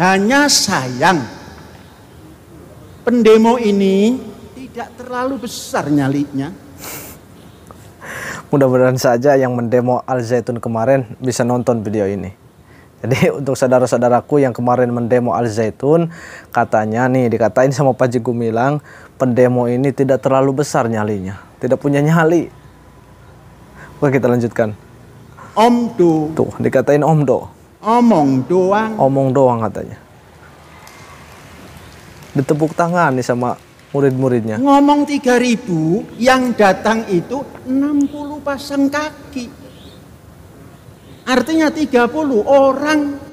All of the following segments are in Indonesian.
hanya sayang pendemo ini tidak terlalu besar nyalinya. Mudah-mudahan saja yang mendemo Al Zaitun kemarin bisa nonton video ini. Jadi untuk saudara-saudaraku yang kemarin mendemo Al Zaitun, katanya nih dikatain sama Pak Ji Gumilang, pendemo ini tidak terlalu besar nyalinya, tidak punya nyali. Oke kita lanjutkan. Omdo. Tuh dikatain om do. Omong doang. Omong doang katanya. Ditepuk tangan nih sama murid-muridnya. Ngomong 3000, yang datang itu 60 pasang kaki. Artinya 30 orang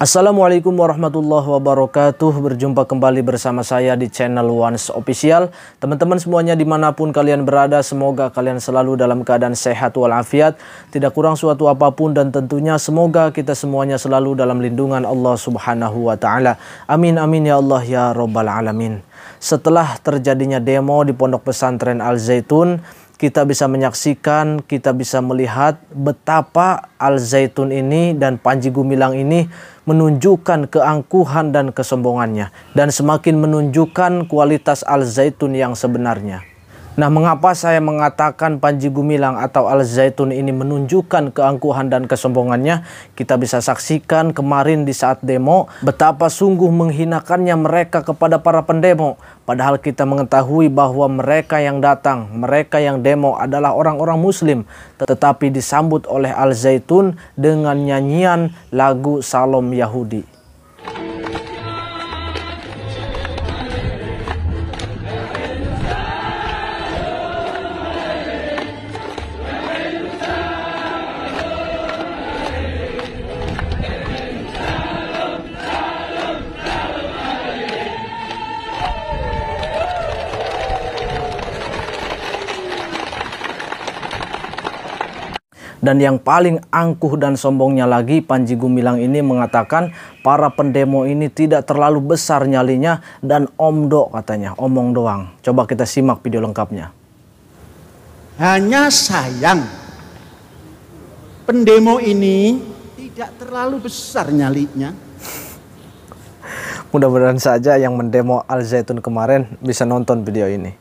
Assalamualaikum warahmatullahi wabarakatuh Berjumpa kembali bersama saya di channel Once Official Teman-teman semuanya dimanapun kalian berada Semoga kalian selalu dalam keadaan sehat walafiat Tidak kurang suatu apapun Dan tentunya semoga kita semuanya selalu dalam lindungan Allah subhanahu wa ta'ala Amin amin ya Allah ya robbal alamin Setelah terjadinya demo di pondok pesantren Al-Zaitun kita bisa menyaksikan, kita bisa melihat betapa Al Zaitun ini dan Panji Gumilang ini menunjukkan keangkuhan dan kesombongannya dan semakin menunjukkan kualitas Al Zaitun yang sebenarnya. Nah, mengapa saya mengatakan Panji Gumilang atau Al Zaitun ini menunjukkan keangkuhan dan kesombongannya? Kita bisa saksikan kemarin di saat demo betapa sungguh menghinakannya mereka kepada para pendemo. Padahal kita mengetahui bahwa mereka yang datang, mereka yang demo adalah orang-orang muslim, tetapi disambut oleh Al Zaitun dengan nyanyian lagu Salom Yahudi. Dan yang paling angkuh dan sombongnya lagi Panji Gumilang ini mengatakan para pendemo ini tidak terlalu besar nyalinya dan omdo katanya, omong doang. Coba kita simak video lengkapnya. Hanya sayang pendemo ini tidak terlalu besar nyalinya. Mudah-mudahan saja yang mendemo Al Zaitun kemarin bisa nonton video ini.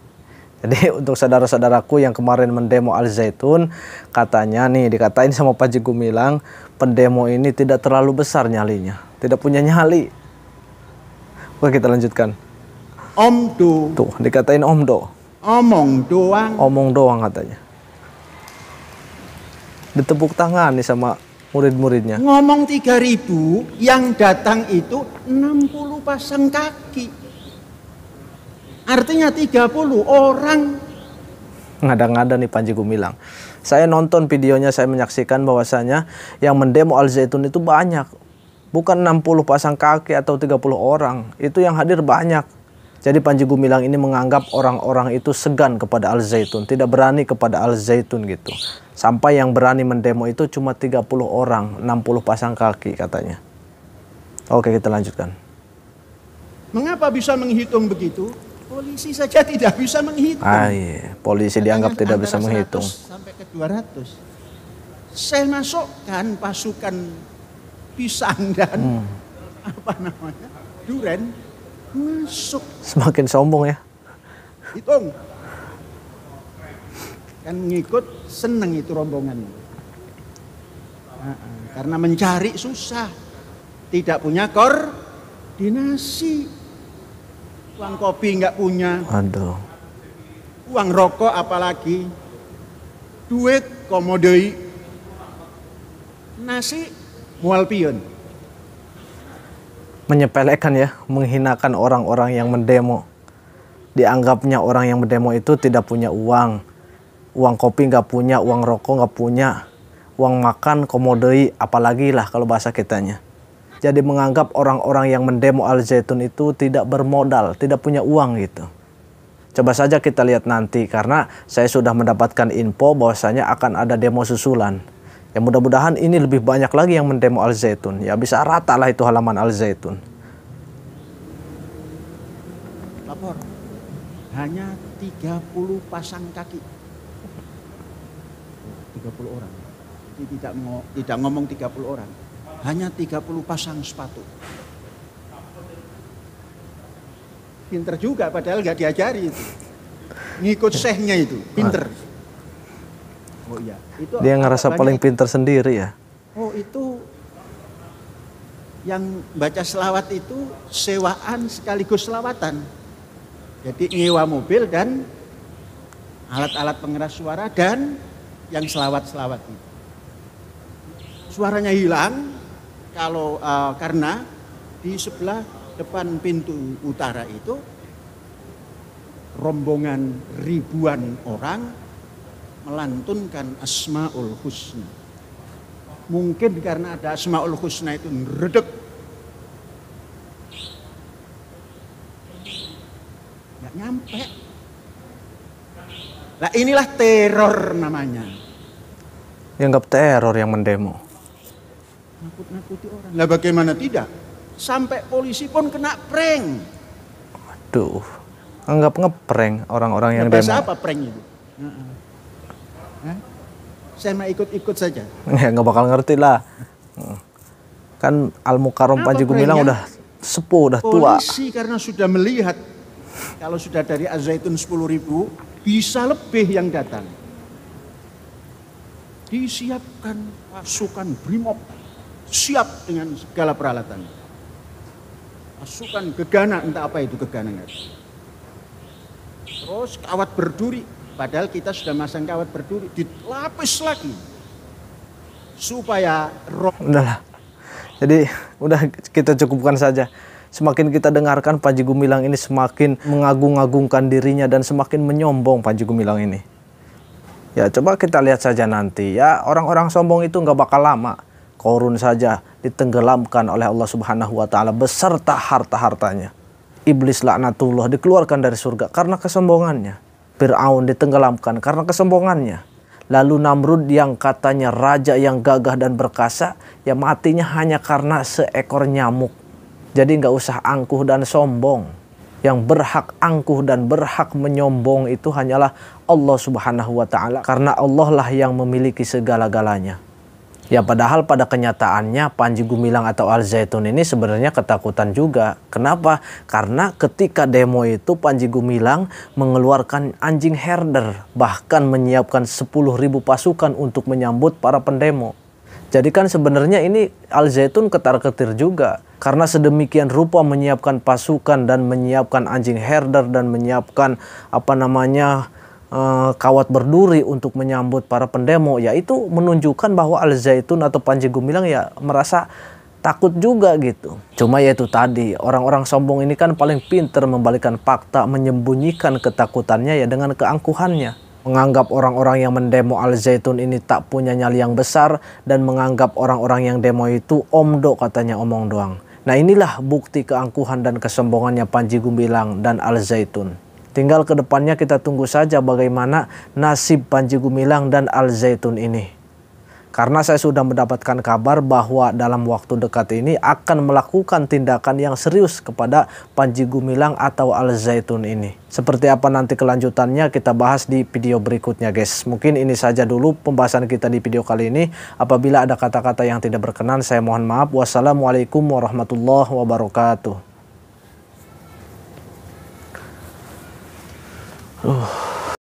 Jadi untuk saudara-saudaraku yang kemarin mendemo Al Zaitun, katanya nih dikatain sama Pak Gumilang, pendemo ini tidak terlalu besar nyalinya, tidak punya nyali. Oke kita lanjutkan. Omdo. Tuh dikatain omdo. Omong doang. Omong doang katanya. Ditepuk tangan nih sama murid-muridnya. Ngomong 3000 yang datang itu 60 pasang kaki. Artinya 30 orang. Ngada-ngada nih Panji Gumilang. Saya nonton videonya, saya menyaksikan bahwasanya yang mendemo Al Zaitun itu banyak. Bukan 60 pasang kaki atau 30 orang. Itu yang hadir banyak. Jadi Panji Gumilang ini menganggap orang-orang itu segan kepada Al Zaitun, tidak berani kepada Al Zaitun gitu. Sampai yang berani mendemo itu cuma 30 orang, 60 pasang kaki katanya. Oke, kita lanjutkan. Mengapa bisa menghitung begitu? Polisi saja tidak bisa menghitung. Ah, iya. Polisi Katanya dianggap tidak bisa menghitung. Sampai ke 200. Saya masukkan pasukan pisang dan hmm. apa namanya duren masuk. Semakin sombong ya. Hitung. Kan ngikut seneng itu rombongan. Ah, ah. karena mencari susah. Tidak punya koordinasi uang kopi nggak punya aduh uang rokok apalagi duit komodoi nasi mual pion menyepelekan ya menghinakan orang-orang yang mendemo dianggapnya orang yang mendemo itu tidak punya uang uang kopi nggak punya uang rokok nggak punya uang makan komodoi apalagi lah kalau bahasa kitanya jadi menganggap orang-orang yang mendemo Al Zaitun itu tidak bermodal, tidak punya uang gitu. Coba saja kita lihat nanti karena saya sudah mendapatkan info bahwasanya akan ada demo susulan. Ya mudah-mudahan ini lebih banyak lagi yang mendemo Al Zaitun. Ya bisa rata lah itu halaman Al Zaitun. Lapor. Hanya 30 pasang kaki. 30 orang. Ini tidak, tidak ngomong 30 orang hanya 30 pasang sepatu. Pinter juga padahal nggak diajari itu. Ngikut sehnya itu, pinter. Ah. Oh iya, itu dia ngerasa paling pinter sendiri ya. Oh itu yang baca selawat itu sewaan sekaligus selawatan. Jadi nyewa mobil dan alat-alat pengeras suara dan yang selawat-selawat itu. Suaranya hilang, kalau uh, karena di sebelah depan pintu utara itu rombongan ribuan orang melantunkan Asmaul Husna. Mungkin karena ada Asmaul Husna itu meredek Gak nyampe. Nah inilah teror namanya. Yang teror yang mendemo. Nakut-nakuti orang. Nah bagaimana tidak? Sampai polisi pun kena prank. Aduh, anggap ngeprank orang-orang yang nah, Bahasa demo. apa prank itu? saya mau ikut-ikut saja. Ya nggak bakal ngerti lah. Hmm. Kan Al Mukarom Panji Gumilang udah sepuh, udah tua. Polisi karena sudah melihat kalau sudah dari Azaitun sepuluh ribu bisa lebih yang datang. Disiapkan pasukan brimob siap dengan segala peralatan. Pasukan gegana, entah apa itu gegana. Terus kawat berduri, padahal kita sudah masang kawat berduri, dilapis lagi. Supaya roh... Udahlah, jadi udah kita cukupkan saja. Semakin kita dengarkan Panji Gumilang ini semakin mengagung-agungkan dirinya dan semakin menyombong Panji Gumilang ini. Ya coba kita lihat saja nanti ya orang-orang sombong itu nggak bakal lama Korun saja ditenggelamkan oleh Allah Subhanahu wa taala beserta harta-hartanya. Iblis laknatullah dikeluarkan dari surga karena kesombongannya. Fir'aun ditenggelamkan karena kesombongannya. Lalu Namrud yang katanya raja yang gagah dan berkasa, ya matinya hanya karena seekor nyamuk. Jadi nggak usah angkuh dan sombong. Yang berhak angkuh dan berhak menyombong itu hanyalah Allah Subhanahu wa taala karena Allah lah yang memiliki segala-galanya. Ya padahal pada kenyataannya Panji Gumilang atau Al Zaitun ini sebenarnya ketakutan juga. Kenapa? Karena ketika demo itu Panji Gumilang mengeluarkan anjing herder bahkan menyiapkan ribu pasukan untuk menyambut para pendemo. Jadi kan sebenarnya ini Al Zaitun ketar-ketir juga karena sedemikian rupa menyiapkan pasukan dan menyiapkan anjing herder dan menyiapkan apa namanya Eh, kawat berduri untuk menyambut para pendemo yaitu menunjukkan bahwa Al Zaitun atau Panji Gumilang ya merasa takut juga gitu. Cuma yaitu tadi, orang-orang sombong ini kan paling pinter membalikan fakta, menyembunyikan ketakutannya ya dengan keangkuhannya. Menganggap orang-orang yang mendemo Al-Zaitun ini tak punya nyali yang besar dan menganggap orang-orang yang demo itu omdo katanya omong doang. Nah inilah bukti keangkuhan dan kesombongannya Panji Gumilang dan Al-Zaitun. Tinggal ke depannya kita tunggu saja bagaimana nasib Panji Gumilang dan Al Zaitun ini. Karena saya sudah mendapatkan kabar bahwa dalam waktu dekat ini akan melakukan tindakan yang serius kepada Panji Gumilang atau Al Zaitun ini. Seperti apa nanti kelanjutannya kita bahas di video berikutnya guys. Mungkin ini saja dulu pembahasan kita di video kali ini. Apabila ada kata-kata yang tidak berkenan saya mohon maaf. Wassalamualaikum warahmatullahi wabarakatuh. 啊。